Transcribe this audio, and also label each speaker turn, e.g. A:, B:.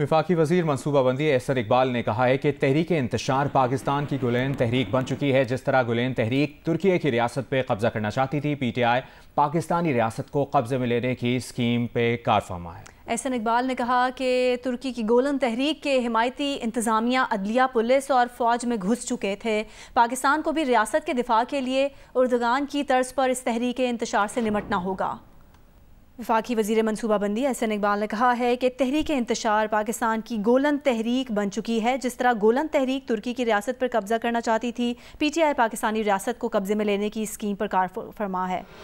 A: विफाकी वजीर मनसूबाबंदी एहसन इकबाल ने कहा है कि तहरीक इंतशार पाकिस्तान की गुलेन तहरीक बन चुकी है जिस तरह गुलेन तहरीक तुर्की की रियासत पर कब्जा करना चाहती थी पी टी आई पाकिस्तानी रियासत को कब्जे में लेने की स्कीम पे कारफामा है
B: एहसन इकबाल ने कहा कि तुर्की की गोलन तहरीक के हिमायती इंतज़ामिया अदलिया पुलिस और फ़ौज में घुस चुके थे पाकिस्तान को भी रियासत के दिफा के लिए उर्दगान की तर्ज पर इस तहरीक इंतशार से निमटना होगा वफाकी वजीर मनसूबाबंदी एहसन इकबाल ने कहा है कि तहरीक इंतशार पाकिस्तान की गोलन तहरीक बन चुकी है जिस तरह गोलन तहरीक तुर्की की रियासत पर कब्जा करना चाहती थी पी टी आई पाकिस्तानी रियासत को कब्जे में लेने की स्कीम पर कार फरमा है